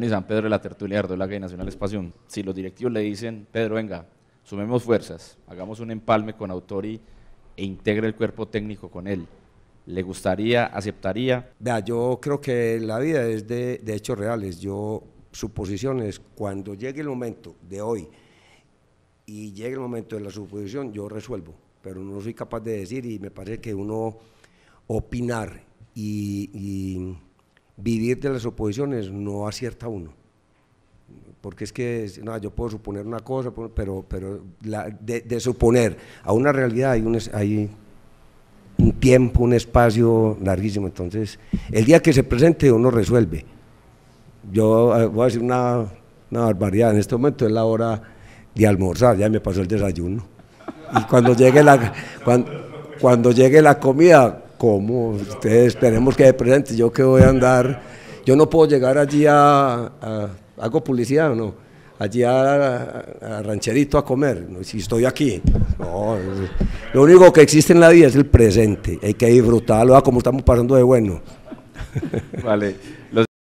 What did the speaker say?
y San Pedro de la Tertulia de la y Nacional Espación. Si los directivos le dicen, Pedro, venga, sumemos fuerzas, hagamos un empalme con Autori e integre el cuerpo técnico con él. ¿Le gustaría, aceptaría? Vea, yo creo que la vida es de, hechos reales. Yo, suposiciones, cuando llegue el momento de hoy y llegue el momento de la suposición, yo resuelvo. Pero no soy capaz de decir y me parece que uno opinar y vivir de las oposiciones no acierta uno. Porque es que no, yo puedo suponer una cosa, pero, pero de, suponer a una realidad hay un, un tiempo, un espacio larguísimo. Entonces, el día que se presente uno resuelve. Yo eh, voy a decir una, barbaridad, en este momento es la hora de almorzar, ya me pasó el desayuno. Y cuando llegue la, cuando llegue la comida, cómo, ustedes esperemos que de presente, yo que voy a andar, yo no puedo llegar allí a, hago publicidad o no, allí a, rancherito a comer, si estoy aquí, no, lo único que existe en la vida es el presente, hay que disfrutarlo, ah, como estamos pasando de bueno. Vale.